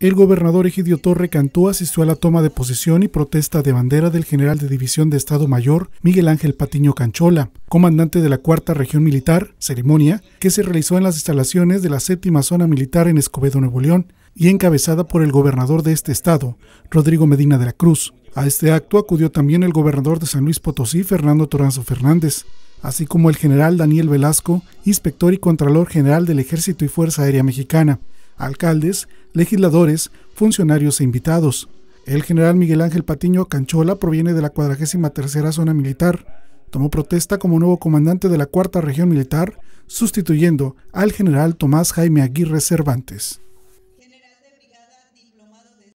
el gobernador Egidio Torre Cantú asistió a la toma de posesión y protesta de bandera del general de división de Estado Mayor Miguel Ángel Patiño Canchola, comandante de la Cuarta Región Militar, ceremonia que se realizó en las instalaciones de la Séptima Zona Militar en Escobedo, Nuevo León, y encabezada por el gobernador de este estado, Rodrigo Medina de la Cruz. A este acto acudió también el gobernador de San Luis Potosí, Fernando Toranzo Fernández, así como el general Daniel Velasco, inspector y contralor general del Ejército y Fuerza Aérea Mexicana, alcaldes, legisladores, funcionarios e invitados. El general Miguel Ángel Patiño Canchola proviene de la 43 Zona Militar. Tomó protesta como nuevo comandante de la Cuarta Región Militar, sustituyendo al general Tomás Jaime Aguirre Cervantes.